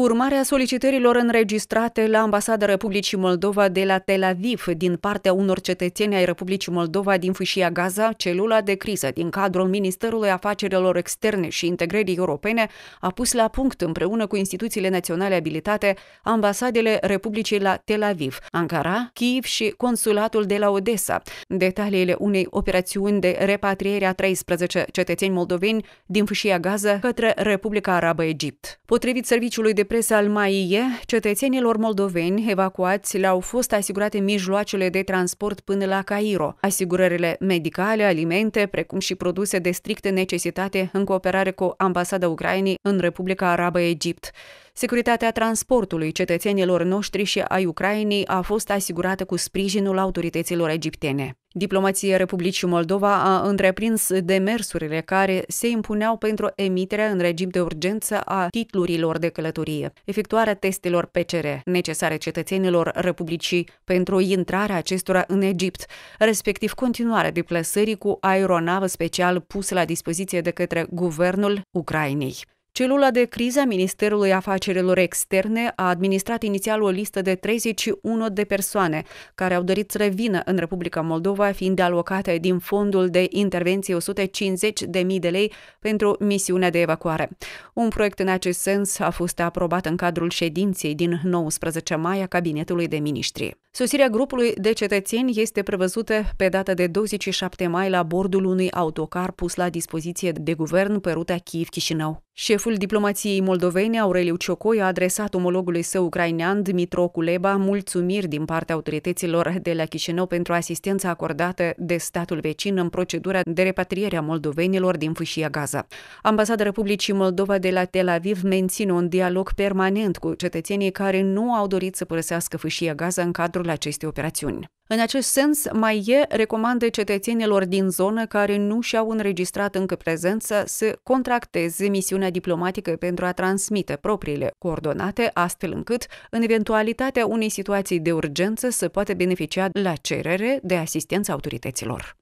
Urmarea solicitărilor înregistrate la Ambasada Republicii Moldova de la Tel Aviv din partea unor cetățeni ai Republicii Moldova din Fâșia Gaza, celula de criză din cadrul Ministerului Afacerilor Externe și Integrării Europene a pus la punct împreună cu instituțiile naționale abilitate ambasadele Republicii la Tel Aviv, Ankara, Kiev și consulatul de la Odessa. Detaliile unei operațiuni de repatriere a 13 cetățeni moldoveni din Fâșia Gaza către Republica Arabă Egipt. Potrivit Serviciului de presă al Maie, cetățenilor moldoveni evacuați le-au fost asigurate mijloacele de transport până la Cairo, asigurările medicale, alimente, precum și produse de strictă necesitate în cooperare cu ambasada Ucrainei în Republica Arabă Egipt. Securitatea transportului cetățenilor noștri și ai Ucrainei a fost asigurată cu sprijinul autorităților egiptene. Diplomația Republicii Moldova a întreprins demersurile care se impuneau pentru emiterea în regim de urgență a titlurilor de călătorie, efectuarea testelor PCR necesare cetățenilor Republicii pentru intrarea acestora în Egipt, respectiv continuarea deplasării cu aeronavă special pusă la dispoziție de către guvernul Ucrainei. Celula de criză a Ministerului Afacerilor Externe a administrat inițial o listă de 31 de persoane care au dorit să revină în Republica Moldova, fiind alocate din fondul de intervenție 150.000 de lei pentru misiunea de evacuare. Un proiect în acest sens a fost aprobat în cadrul ședinței din 19 mai a Cabinetului de Ministri. Sosirea grupului de cetățeni este prevăzută pe data de 27 mai la bordul unui autocar pus la dispoziție de guvern pe ruta Kiev-Chișinău. Șeful Ministrul diplomației moldovene, Aureliu Ciocoi, a adresat omologului său ucrainean, Dmitro Kuleba mulțumiri din partea autorităților de la Chișinău pentru asistența acordată de statul vecin în procedura de repatriere a moldovenilor din fâșia Gaza. Ambasada Republicii Moldova de la Tel Aviv menține un dialog permanent cu cetățenii care nu au dorit să părăsească fâșia Gaza în cadrul acestei operațiuni. În acest sens, mai e recomandă cetățenilor din zonă care nu și-au înregistrat încă prezența să contracteze misiunea diplomatică automatică pentru a transmite propriile coordonate, astfel încât, în eventualitatea unei situații de urgență, să poată beneficia la cerere de asistență autorităților.